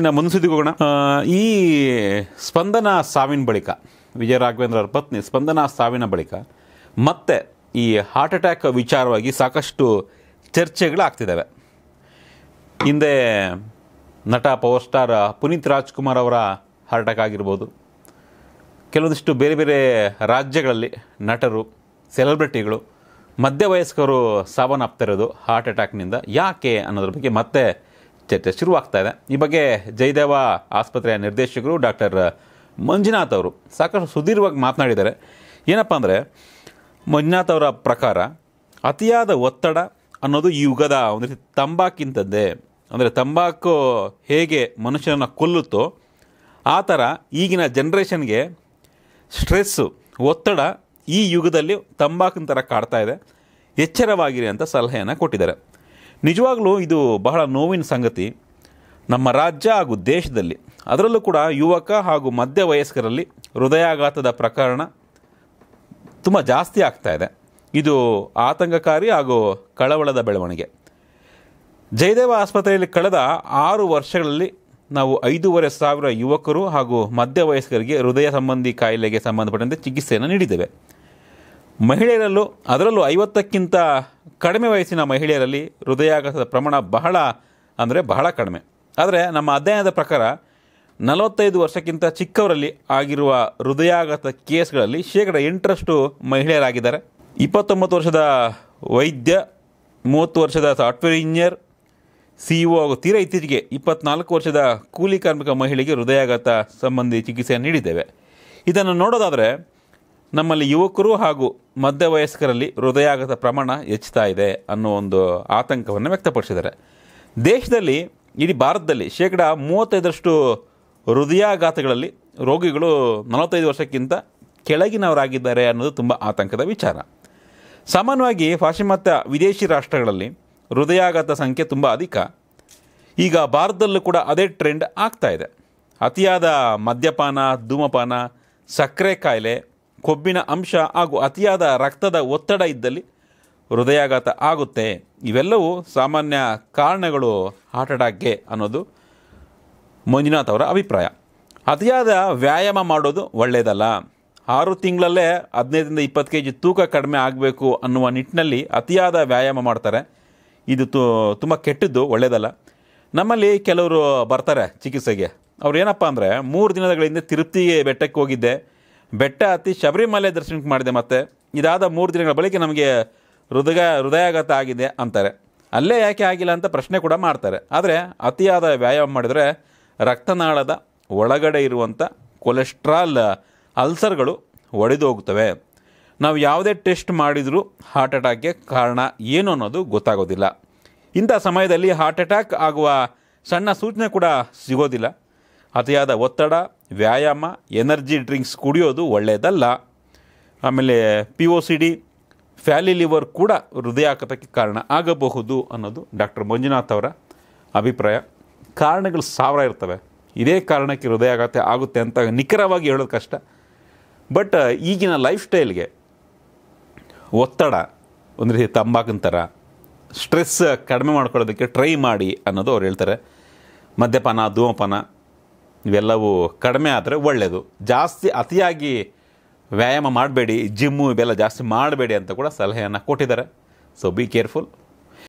ಇನ್ನು ಹೋಗೋಣ ಈ ಸ್ಪಂದನ ಸಾವಿನ ಬಳಿಕ ವಿಜಯ ರಾಘವೇಂದ್ರ ಅವರ ಪತ್ನಿ ಸ್ಪಂದನ ಸಾವಿನ ಬಳಿಕ ಮತ್ತೆ ಈ ಹಾರ್ಟ್ ಅಟ್ಯಾಕ್ ವಿಚಾರವಾಗಿ ಸಾಕಷ್ಟು ಚರ್ಚೆಗಳಾಗ್ತಿದ್ದಾವೆ ಹಿಂದೆ ನಟ ಪವರ್ ಸ್ಟಾರ್ ಪುನೀತ್ ರಾಜ್ಕುಮಾರ್ ಅವರ ಹಾರ್ಟ್ ಅಟ್ಯಾಕ್ ಆಗಿರ್ಬೋದು ಕೆಲವೊಂದಿಷ್ಟು ಬೇರೆ ಬೇರೆ ರಾಜ್ಯಗಳಲ್ಲಿ ನಟರು ಸೆಲೆಬ್ರಿಟಿಗಳು ಮಧ್ಯವಯಸ್ಕರು ಸಾವನ್ನಪ್ತಿರೋದು ಹಾರ್ಟ್ ಅಟ್ಯಾಕ್ನಿಂದ ಯಾಕೆ ಅನ್ನೋದ್ರ ಬಗ್ಗೆ ಮತ್ತೆ ಚರ್ಚೆ ಶುರುವಾಗ್ತಾ ಇದೆ ಈ ಬಗ್ಗೆ ಜಯದೇವ ಆಸ್ಪತ್ರೆಯ ನಿರ್ದೇಶಕರು ಡಾಕ್ಟರ್ ಮಂಜುನಾಥ್ ಅವರು ಸಾಕಷ್ಟು ಸುದೀರ್ಘವಾಗಿ ಮಾತನಾಡಿದ್ದಾರೆ ಏನಪ್ಪ ಅಂದರೆ ಮಂಜುನಾಥ್ ಅವರ ಪ್ರಕಾರ ಅತಿಯಾದ ಒತ್ತಡ ಅನ್ನೋದು ಈ ಯುಗದ ಒಂದು ರೀತಿ ತಂಬಾಕಿಂತದ್ದೇ ಅಂದರೆ ತಂಬಾಕು ಹೇಗೆ ಮನುಷ್ಯನನ್ನು ಕೊಲ್ಲುತ್ತೋ ಆ ಥರ ಈಗಿನ ಜನ್ರೇಷನ್ಗೆ ಸ್ಟ್ರೆಸ್ಸು ಒತ್ತಡ ಈ ಯುಗದಲ್ಲಿ ತಂಬಾಕಿನ ಥರ ಕಾಡ್ತಾ ಇದೆ ಎಚ್ಚರವಾಗಿರಿ ಅಂತ ಸಲಹೆಯನ್ನು ಕೊಟ್ಟಿದ್ದಾರೆ ನಿಜವಾಗಲೂ ಇದು ಬಹಳ ನೋವಿನ ಸಂಗತಿ ನಮ್ಮ ರಾಜ್ಯ ಹಾಗೂ ದೇಶದಲ್ಲಿ ಅದರಲ್ಲೂ ಕೂಡ ಯುವಕ ಹಾಗೂ ಮಧ್ಯ ವಯಸ್ಕರಲ್ಲಿ ಹೃದಯಾಘಾತದ ಪ್ರಕರಣ ತುಂಬ ಜಾಸ್ತಿ ಆಗ್ತಾ ಇದೆ ಇದು ಆತಂಕಕಾರಿ ಹಾಗೂ ಕಳವಳದ ಬೆಳವಣಿಗೆ ಜಯದೇವ ಆಸ್ಪತ್ರೆಯಲ್ಲಿ ಕಳೆದ ಆರು ವರ್ಷಗಳಲ್ಲಿ ನಾವು ಐದೂವರೆ ಸಾವಿರ ಯುವಕರು ಹಾಗೂ ಮಧ್ಯ ವಯಸ್ಕರಿಗೆ ಹೃದಯ ಸಂಬಂಧಿ ಕಾಯಿಲೆಗೆ ಸಂಬಂಧಪಟ್ಟಂತೆ ಚಿಕಿತ್ಸೆಯನ್ನು ನೀಡಿದ್ದೇವೆ ಮಹಿಳೆಯರಲ್ಲೂ ಅದರಲ್ಲೂ ಐವತ್ತಕ್ಕಿಂತ ಕಡಿಮೆ ವಯಸ್ಸಿನ ಮಹಿಳೆಯರಲ್ಲಿ ಹೃದಯಾಘಾತದ ಪ್ರಮಾಣ ಬಹಳ ಅಂದರೆ ಬಹಳ ಕಡಿಮೆ ಆದರೆ ನಮ್ಮ ಅಧ್ಯಯನದ ಪ್ರಕಾರ ನಲವತ್ತೈದು ವರ್ಷಕ್ಕಿಂತ ಚಿಕ್ಕವರಲ್ಲಿ ಆಗಿರುವ ಹೃದಯಾಘಾತ ಕೇಸ್ಗಳಲ್ಲಿ ಶೇಕಡ ಎಂಟರಷ್ಟು ಮಹಿಳೆಯರಾಗಿದ್ದಾರೆ ಇಪ್ಪತ್ತೊಂಬತ್ತು ವರ್ಷದ ವೈದ್ಯ ಮೂವತ್ತು ವರ್ಷದ ಸಾಫ್ಟ್ವೇರ್ ಇಂಜಿನಿಯರ್ ಸಿ ಒ ಹಾಗೂ ತೀರ ಇತ್ತೀಚೆಗೆ ಇಪ್ಪತ್ನಾಲ್ಕು ವರ್ಷದ ಕೂಲಿ ಕಾರ್ಮಿಕ ಮಹಿಳೆಗೆ ಹೃದಯಾಘಾತ ಸಂಬಂಧಿ ಚಿಕಿತ್ಸೆಯನ್ನು ನೀಡಿದ್ದೇವೆ ಇದನ್ನು ನೋಡೋದಾದರೆ ನಮ್ಮಲ್ಲಿ ಯುವಕರು ಹಾಗೂ ಮಧ್ಯ ವಯಸ್ಕರಲ್ಲಿ ಹೃದಯಾಘಾತ ಪ್ರಮಾಣ ಹೆಚ್ಚುತ್ತಾ ಇದೆ ಅನ್ನೋ ಒಂದು ಆತಂಕವನ್ನು ವ್ಯಕ್ತಪಡಿಸಿದ್ದಾರೆ ದೇಶದಲ್ಲಿ ಇಡೀ ಭಾರತದಲ್ಲಿ ಶೇಕಡ ಮೂವತ್ತೈದರಷ್ಟು ಹೃದಯಾಘಾತಗಳಲ್ಲಿ ರೋಗಿಗಳು ನಲವತ್ತೈದು ವರ್ಷಕ್ಕಿಂತ ಕೆಳಗಿನವರಾಗಿದ್ದಾರೆ ಅನ್ನೋದು ತುಂಬ ಆತಂಕದ ವಿಚಾರ ಸಾಮಾನ್ಯವಾಗಿ ಪಾಶ್ಚಿಮಾತ್ಯ ವಿದೇಶಿ ರಾಷ್ಟ್ರಗಳಲ್ಲಿ ಹೃದಯಾಘಾತ ಸಂಖ್ಯೆ ತುಂಬ ಅಧಿಕ ಈಗ ಭಾರತದಲ್ಲೂ ಕೂಡ ಅದೇ ಟ್ರೆಂಡ್ ಆಗ್ತಾ ಇದೆ ಅತಿಯಾದ ಮದ್ಯಪಾನ ಧೂಮಪಾನ ಸಕ್ಕರೆ ಕಾಯಿಲೆ ಕೊಬ್ಬಿನ ಅಂಶ ಹಾಗೂ ಅತಿಯಾದ ರಕ್ತದ ಒತ್ತಡ ಇದ್ದಲ್ಲಿ ಹೃದಯಾಘಾತ ಆಗುತ್ತೆ ಇವೆಲ್ಲವೂ ಸಾಮಾನ್ಯ ಕಾರಣಗಳು ಹಾರ್ಟ್ ಅಟ್ಯಾಕ್ಗೆ ಅನ್ನೋದು ಮಂಜುನಾಥ್ ಅವರ ಅಭಿಪ್ರಾಯ ಅತಿಯಾದ ವ್ಯಾಯಾಮ ಮಾಡೋದು ಒಳ್ಳೆಯದಲ್ಲ ಆರು ತಿಂಗಳಲ್ಲೇ ಹದಿನೈದರಿಂದ ಇಪ್ಪತ್ತು ಕೆ ಜಿ ತೂಕ ಕಡಿಮೆ ಆಗಬೇಕು ಅನ್ನುವ ನಿಟ್ಟಿನಲ್ಲಿ ಅತಿಯಾದ ವ್ಯಾಯಾಮ ಮಾಡ್ತಾರೆ ಇದು ತು ತುಂಬ ಕೆಟ್ಟದ್ದು ಒಳ್ಳೆಯದಲ್ಲ ನಮ್ಮಲ್ಲಿ ಕೆಲವರು ಬರ್ತಾರೆ ಚಿಕಿತ್ಸೆಗೆ ಅವ್ರು ಏನಪ್ಪ ಅಂದರೆ ಮೂರು ದಿನಗಳಿಂದ ಹಿಂದೆ ತಿರುಪ್ತಿಗೆ ಬೆಟ್ಟಕ್ಕೆ ಹೋಗಿದ್ದೆ ಬೆಟ್ಟ ಹತ್ತಿ ಶಬರಿಮಲೆ ದರ್ಶನಕ್ಕೆ ಮಾಡಿದೆ ಮತ್ತೆ ಇದಾದ ಮೂರು ದಿನಗಳ ಬಳಿಕ ನಮಗೆ ಹೃದಯ ಹೃದಯಾಘಾತ ಆಗಿದೆ ಅಂತಾರೆ ಅಲ್ಲೇ ಯಾಕೆ ಆಗಿಲ್ಲ ಅಂತ ಪ್ರಶ್ನೆ ಕೂಡ ಮಾಡ್ತಾರೆ ಆದರೆ ಅತಿಯಾದ ವ್ಯಾಯಾಮ ಮಾಡಿದರೆ ರಕ್ತನಾಳದ ಒಳಗಡೆ ಇರುವಂಥ ಕೊಲೆಸ್ಟ್ರಾಲ್ ಅಲ್ಸರ್ಗಳು ಒಡೆದು ಹೋಗ್ತವೆ ನಾವು ಯಾವುದೇ ಟೆಸ್ಟ್ ಮಾಡಿದರೂ ಹಾರ್ಟ್ ಅಟ್ಯಾಕ್ಗೆ ಕಾರಣ ಏನು ಅನ್ನೋದು ಗೊತ್ತಾಗೋದಿಲ್ಲ ಇಂಥ ಸಮಯದಲ್ಲಿ ಹಾರ್ಟ್ ಅಟ್ಯಾಕ್ ಆಗುವ ಸಣ್ಣ ಸೂಚನೆ ಕೂಡ ಸಿಗೋದಿಲ್ಲ ಅತಿಯಾದ ಒತ್ತಡ ವ್ಯಾಯಾಮ ಎನರ್ಜಿ ಡ್ರಿಂಕ್ಸ್ ಕುಡಿಯೋದು ಒಳ್ಳೆಯದಲ್ಲ ಆಮೇಲೆ P O C D fatty liver ಕೂಡ ಹೃದಯಾಘಾತಕ್ಕೆ ಕಾರಣ ಆಗಬಹುದು ಅನ್ನೋದು ಡಾಕ್ಟರ್ ಮಂಜುನಾಥ್ ಅವರ ಅಭಿಪ್ರಾಯ ಕಾರಣಗಳು ಸಾವಿರ ಇರ್ತವೆ ಇದೇ ಕಾರಣಕ್ಕೆ ಹೃದಯಾಘಾತ ಆಗುತ್ತೆ ಅಂತ ನಿಖರವಾಗಿ ಹೇಳೋದು ಕಷ್ಟ ಬಟ್ ಈಗಿನ ಲೈಫ್ ಸ್ಟೈಲ್ಗೆ ಒತ್ತಡ ಒಂದು ರೀತಿ ತಂಬಾಕಿನ ಥರ ಸ್ಟ್ರೆಸ್ ಕಡಿಮೆ ಮಾಡ್ಕೊಳ್ಳೋದಕ್ಕೆ ಟ್ರೈ ಮಾಡಿ ಅನ್ನೋದು ಅವ್ರು ಹೇಳ್ತಾರೆ ಮದ್ಯಪಾನ ಧೂಮಪಾನ ಇವೆಲ್ಲವೂ ಕಡಿಮೆ ಆದರೆ ಒಳ್ಳೆಯದು ಜಾಸ್ತಿ ಅತಿಯಾಗಿ ವ್ಯಾಯಾಮ ಮಾಡಬೇಡಿ ಜಿಮ್ಮು ಇವೆಲ್ಲ ಜಾಸ್ತಿ ಮಾಡಬೇಡಿ ಅಂತ ಕೂಡ ಸಲಹೆಯನ್ನು ಕೊಟ್ಟಿದ್ದಾರೆ ಸೊ ಬಿ ಕೇರ್ಫುಲ್